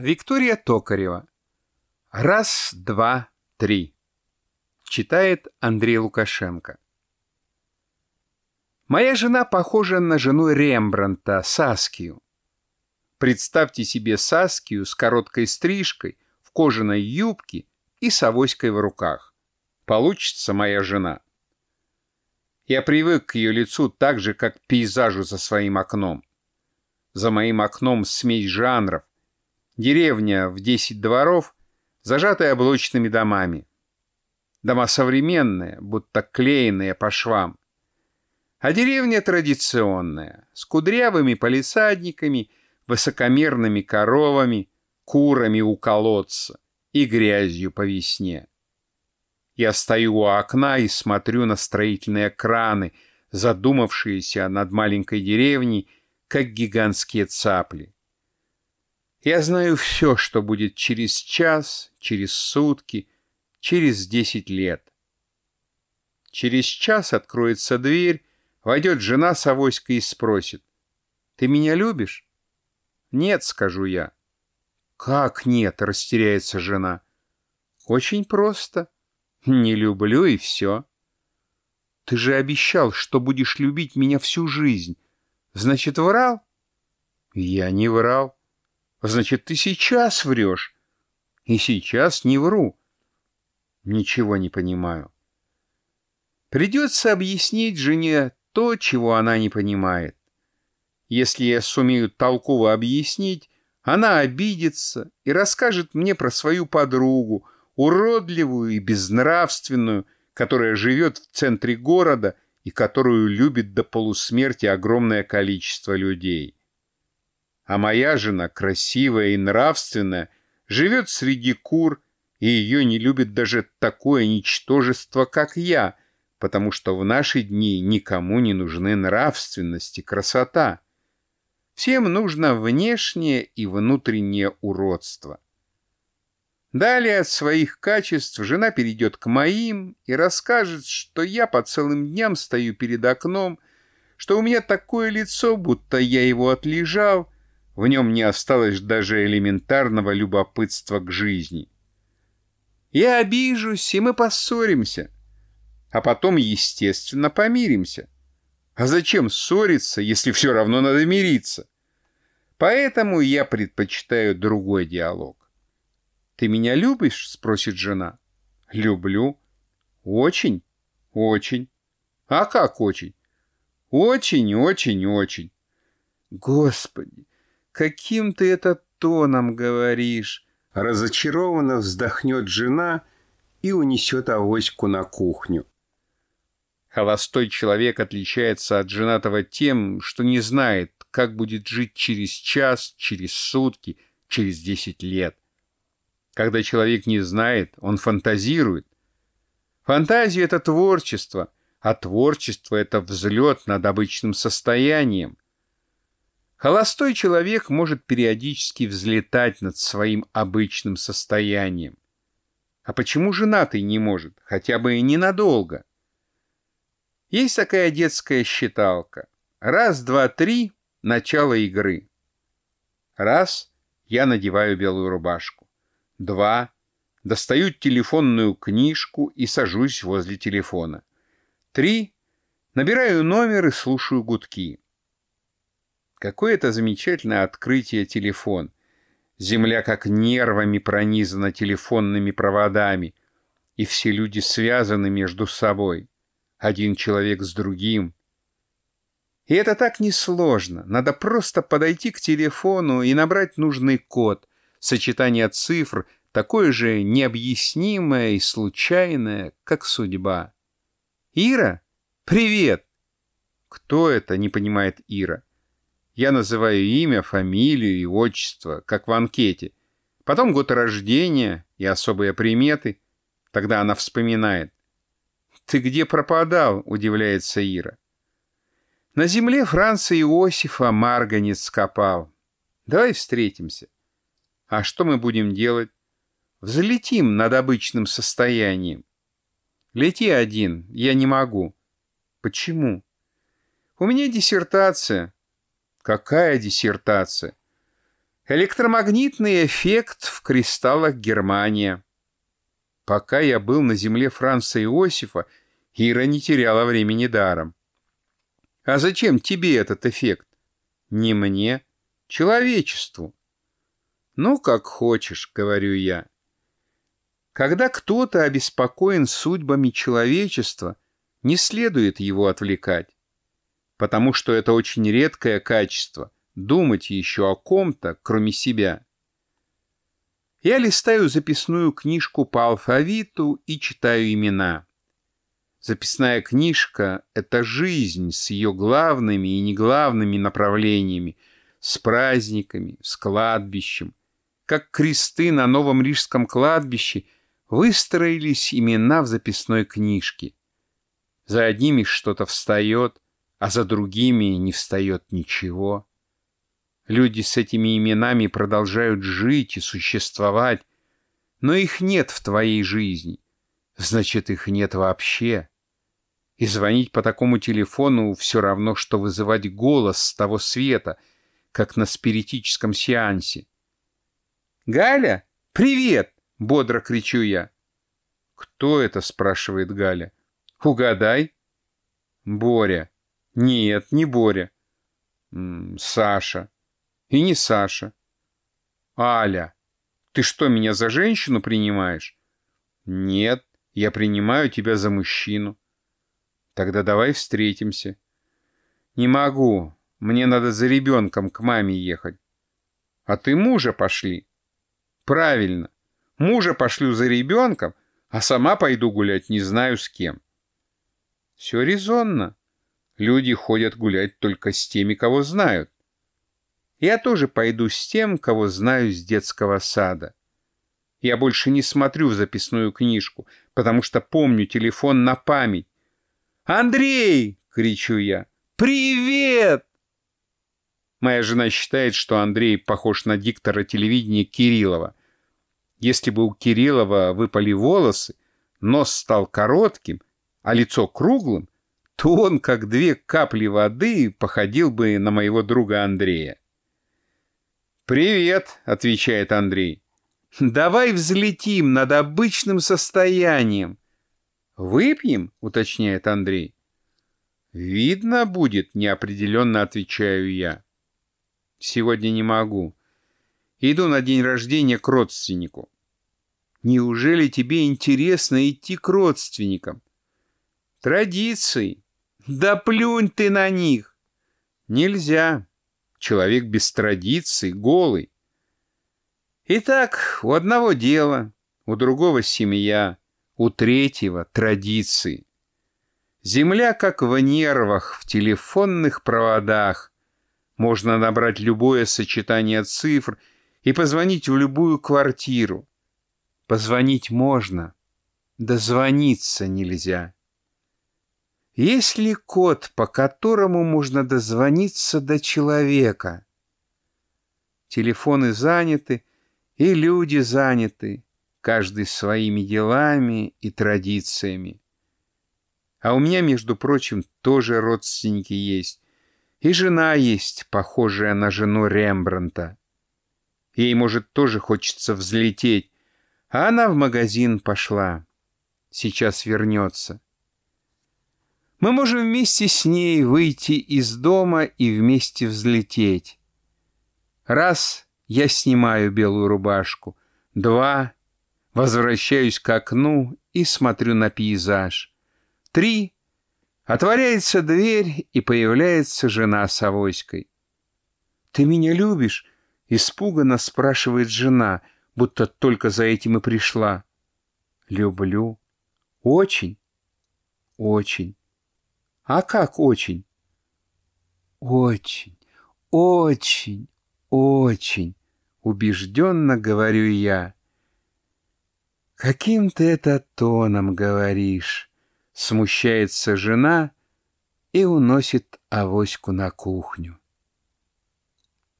Виктория Токарева. Раз, два, три. Читает Андрей Лукашенко. Моя жена похожа на жену Рембранта, Саскию. Представьте себе Саскию с короткой стрижкой, в кожаной юбке и с авоськой в руках. Получится моя жена. Я привык к ее лицу так же, как к пейзажу за своим окном. За моим окном смесь жанров, Деревня в 10 дворов, зажатая облочными домами. Дома современные, будто клеенные по швам. А деревня традиционная, с кудрявыми полисадниками, высокомерными коровами, курами у колодца и грязью по весне. Я стою у окна и смотрю на строительные краны, задумавшиеся над маленькой деревней, как гигантские цапли. Я знаю все, что будет через час, через сутки, через десять лет. Через час откроется дверь, войдет жена с авоськой и спросит. «Ты меня любишь?» «Нет», — скажу я. «Как нет?» — растеряется жена. «Очень просто. Не люблю и все». «Ты же обещал, что будешь любить меня всю жизнь. Значит, врал?» «Я не врал. Значит, ты сейчас врешь. И сейчас не вру. Ничего не понимаю. Придется объяснить жене то, чего она не понимает. Если я сумею толково объяснить, она обидится и расскажет мне про свою подругу, уродливую и безнравственную, которая живет в центре города и которую любит до полусмерти огромное количество людей. А моя жена, красивая и нравственная, живет среди кур, и ее не любит даже такое ничтожество, как я, потому что в наши дни никому не нужны нравственность и красота. Всем нужно внешнее и внутреннее уродство. Далее от своих качеств жена перейдет к моим и расскажет, что я по целым дням стою перед окном, что у меня такое лицо, будто я его отлежал, в нем не осталось даже элементарного любопытства к жизни. Я обижусь, и мы поссоримся. А потом, естественно, помиримся. А зачем ссориться, если все равно надо мириться? Поэтому я предпочитаю другой диалог. «Ты меня любишь?» — спросит жена. «Люблю». «Очень?» «Очень». «А как очень?» «Очень, очень, очень». «Господи, Каким ты это тоном говоришь? Разочарованно вздохнет жена и унесет авоську на кухню. Холостой а человек отличается от женатого тем, что не знает, как будет жить через час, через сутки, через десять лет. Когда человек не знает, он фантазирует. Фантазия — это творчество, а творчество — это взлет над обычным состоянием — Холостой человек может периодически взлетать над своим обычным состоянием. А почему женатый не может, хотя бы и ненадолго? Есть такая детская считалка. Раз, два, три — начало игры. Раз — я надеваю белую рубашку. Два — достаю телефонную книжку и сажусь возле телефона. Три — набираю номер и слушаю гудки. Какое это замечательное открытие телефон. Земля как нервами пронизана телефонными проводами, и все люди связаны между собой, один человек с другим. И это так несложно. Надо просто подойти к телефону и набрать нужный код. Сочетание цифр такое же необъяснимое и случайное, как судьба. «Ира? Привет!» «Кто это?» — не понимает Ира. Я называю имя, фамилию и отчество, как в анкете. Потом год рождения и особые приметы. Тогда она вспоминает. «Ты где пропадал?» – удивляется Ира. «На земле Франца Иосифа марганец скопал. Давай встретимся. А что мы будем делать? Взлетим над обычным состоянием. Лети один, я не могу. Почему? У меня диссертация. Какая диссертация! Электромагнитный эффект в кристаллах Германия. Пока я был на земле Франца Иосифа, Ира не теряла времени даром. А зачем тебе этот эффект? Не мне, человечеству. Ну, как хочешь, говорю я. Когда кто-то обеспокоен судьбами человечества, не следует его отвлекать потому что это очень редкое качество — думать еще о ком-то, кроме себя. Я листаю записную книжку по алфавиту и читаю имена. Записная книжка — это жизнь с ее главными и неглавными направлениями, с праздниками, с кладбищем. Как кресты на новом рижском кладбище выстроились имена в записной книжке. За одними что-то встает — а за другими не встает ничего. Люди с этими именами продолжают жить и существовать, но их нет в твоей жизни, значит, их нет вообще. И звонить по такому телефону все равно, что вызывать голос с того света, как на спиритическом сеансе. «Галя, привет!» — бодро кричу я. «Кто это?» — спрашивает Галя. «Угадай». «Боря». Нет, не Боря. Саша. И не Саша. Аля. Ты что, меня за женщину принимаешь? Нет, я принимаю тебя за мужчину. Тогда давай встретимся. Не могу. Мне надо за ребенком к маме ехать. А ты мужа пошли. Правильно. Мужа пошлю за ребенком, а сама пойду гулять не знаю с кем. Все резонно. Люди ходят гулять только с теми, кого знают. Я тоже пойду с тем, кого знаю с детского сада. Я больше не смотрю в записную книжку, потому что помню телефон на память. «Андрей!» — кричу я. «Привет!» Моя жена считает, что Андрей похож на диктора телевидения Кириллова. Если бы у Кириллова выпали волосы, нос стал коротким, а лицо круглым — то он, как две капли воды, походил бы на моего друга Андрея. «Привет», — отвечает Андрей. «Давай взлетим над обычным состоянием». «Выпьем?» — уточняет Андрей. «Видно будет», — неопределенно отвечаю я. «Сегодня не могу. Иду на день рождения к родственнику». «Неужели тебе интересно идти к родственникам?» «Традиции», да плюнь ты на них! Нельзя. Человек без традиций, голый. Итак, у одного дело, у другого семья, у третьего традиции. Земля как в нервах, в телефонных проводах. Можно набрать любое сочетание цифр и позвонить в любую квартиру. Позвонить можно, дозвониться нельзя. Есть ли код, по которому можно дозвониться до человека? Телефоны заняты, и люди заняты, каждый своими делами и традициями. А у меня, между прочим, тоже родственники есть. И жена есть, похожая на жену Рембранта. Ей, может, тоже хочется взлететь. А она в магазин пошла. Сейчас вернется. Мы можем вместе с ней выйти из дома и вместе взлететь. Раз я снимаю белую рубашку, два возвращаюсь к окну и смотрю на пейзаж. Три отворяется дверь и появляется жена с авоськой. «Ты меня любишь?» — испуганно спрашивает жена, будто только за этим и пришла. «Люблю. Очень, очень». А как очень? Очень, очень, очень, убежденно говорю я. Каким ты это тоном говоришь? Смущается жена и уносит авоську на кухню.